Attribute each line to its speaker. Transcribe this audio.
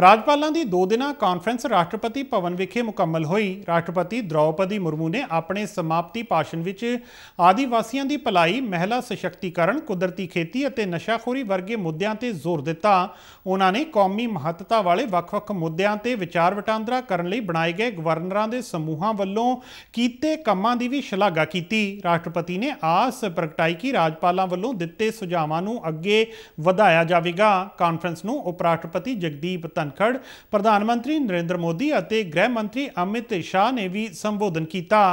Speaker 1: ਰਾਜਪਾਲਾਂ ਦੀ 2 ਦਿਨਾਂ ਕਾਨਫਰੰਸ ਰਾਸ਼ਟਰਪਤੀ ਭਵਨ ਵਿਖੇ ਮੁਕੰਮਲ ਹੋਈ ਰਾਸ਼ਟਰਪਤੀ ਦ੍ਰੌਪਦੀ ਮੁਰਮੂ ਨੇ ਆਪਣੇ ਸਮਾਪਤੀ ਭਾਸ਼ਣ ਵਿੱਚ ਆਦੀਵਾਸੀਆਂ ਦੀ ਭਲਾਈ ਮਹਿਲਾ ਸਸ਼ਕਤੀਕਰਨ ਕੁਦਰਤੀ ਖੇਤੀ ਅਤੇ ਨਸ਼ਾਖੋਰੀ ਵਰਗੇ ਮੁੱਦਿਆਂ ਤੇ ਜ਼ੋਰ ਦਿੱਤਾ ਉਹਨਾਂ ਨੇ ਕੌਮੀ ਮਹੱਤਤਾ ਵਾਲੇ ਵੱਖ-ਵੱਖ ਮੁੱਦਿਆਂ ਤੇ ਵਿਚਾਰ ਵਟਾਂਦਰਾ ਕਰਨ ਲਈ ਬਣਾਏ ਗਏ ਗਵਰਨਰਾਂ ਦੇ ਸਮੂਹਾਂ ਵੱਲੋਂ ਕੀਤੇ ਕੰਮਾਂ ਦੀ ਵੀ ਸ਼ਲਾਘਾ ਕੀਤੀ ਰਾਸ਼ਟਰਪਤੀ ਨੇ ਆਸ ਪ੍ਰਗਟਾਈ ਕਿ ਰਾਜਪਾਲਾਂ ਵੱਲੋਂ ਦਿੱਤੇ ਸੁਝਾਵਾਂ ਨੂੰ ਅੱਗੇ ਵਧਾਇਆ ਜਾਵੇਗਾ ਕਾਨਫਰੰਸ ਨੂੰ ਉਪ ਰਾਸ਼ਟਰਪਤੀ ਜਗਦੀਪ ਧਨਖੜ ਪ੍ਰਧਾਨ ਮੰਤਰੀ ਨਰਿੰਦਰ ਮੋਦੀ ਅਤੇ ਗ੍ਰਹਿ ਮੰਤਰੀ ਅਮਿਤ ਸ਼ਾਹ ਨੇ ਵੀ ਸੰਬੋਧਨ ਕੀਤਾ